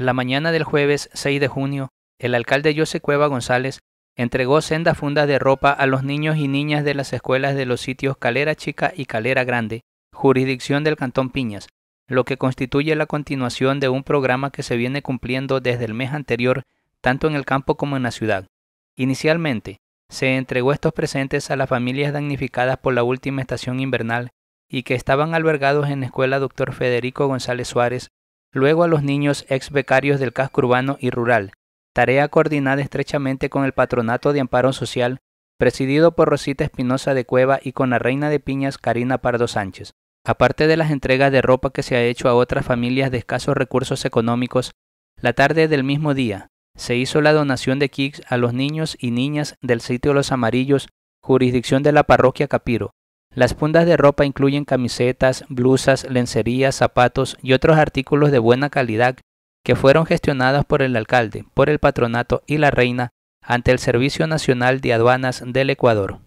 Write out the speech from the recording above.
La mañana del jueves 6 de junio, el alcalde José Cueva González entregó sendas fundas de ropa a los niños y niñas de las escuelas de los sitios Calera Chica y Calera Grande, jurisdicción del Cantón Piñas, lo que constituye la continuación de un programa que se viene cumpliendo desde el mes anterior, tanto en el campo como en la ciudad. Inicialmente, se entregó estos presentes a las familias damnificadas por la última estación invernal y que estaban albergados en la escuela Dr. Federico González Suárez luego a los niños ex becarios del casco urbano y rural, tarea coordinada estrechamente con el Patronato de Amparo Social, presidido por Rosita Espinosa de Cueva y con la Reina de Piñas Karina Pardo Sánchez. Aparte de las entregas de ropa que se ha hecho a otras familias de escasos recursos económicos, la tarde del mismo día se hizo la donación de kicks a los niños y niñas del sitio Los Amarillos, jurisdicción de la parroquia Capiro, las fundas de ropa incluyen camisetas, blusas, lencerías, zapatos y otros artículos de buena calidad que fueron gestionadas por el alcalde, por el patronato y la reina ante el Servicio Nacional de Aduanas del Ecuador.